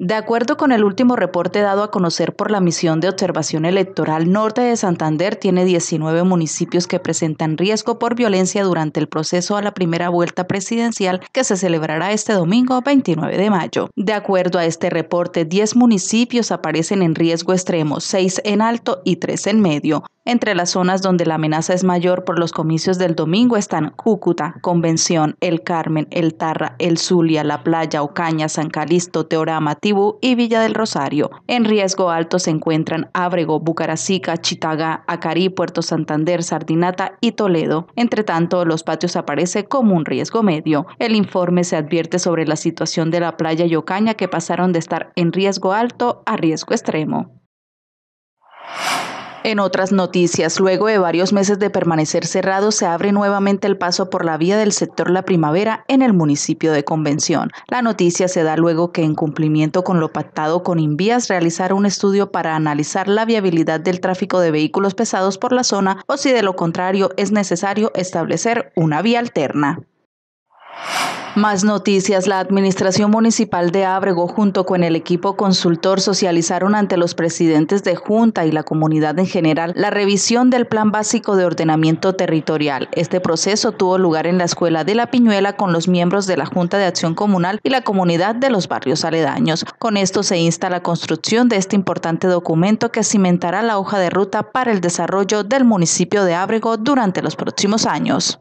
De acuerdo con el último reporte dado a conocer por la Misión de Observación Electoral Norte de Santander, tiene 19 municipios que presentan riesgo por violencia durante el proceso a la primera vuelta presidencial que se celebrará este domingo 29 de mayo. De acuerdo a este reporte, 10 municipios aparecen en riesgo extremo, 6 en alto y 3 en medio. Entre las zonas donde la amenaza es mayor por los comicios del domingo están Cúcuta, Convención, El Carmen, El Tarra, El Zulia, La Playa, Ocaña, San Calisto, Teorama, Tibú y Villa del Rosario. En riesgo alto se encuentran Ábrego, Bucaracica, Chitagá, Acarí, Puerto Santander, Sardinata y Toledo. Entre tanto, los patios aparece como un riesgo medio. El informe se advierte sobre la situación de la playa y Ocaña que pasaron de estar en riesgo alto a riesgo extremo. En otras noticias, luego de varios meses de permanecer cerrado, se abre nuevamente el paso por la vía del sector La Primavera en el municipio de Convención. La noticia se da luego que, en cumplimiento con lo pactado con Invías, realizar un estudio para analizar la viabilidad del tráfico de vehículos pesados por la zona o si de lo contrario es necesario establecer una vía alterna. Más noticias. La Administración Municipal de Ábrego, junto con el equipo consultor, socializaron ante los presidentes de Junta y la comunidad en general la revisión del Plan Básico de Ordenamiento Territorial. Este proceso tuvo lugar en la Escuela de la Piñuela con los miembros de la Junta de Acción Comunal y la comunidad de los barrios aledaños. Con esto se insta la construcción de este importante documento que cimentará la hoja de ruta para el desarrollo del municipio de Ábrego durante los próximos años.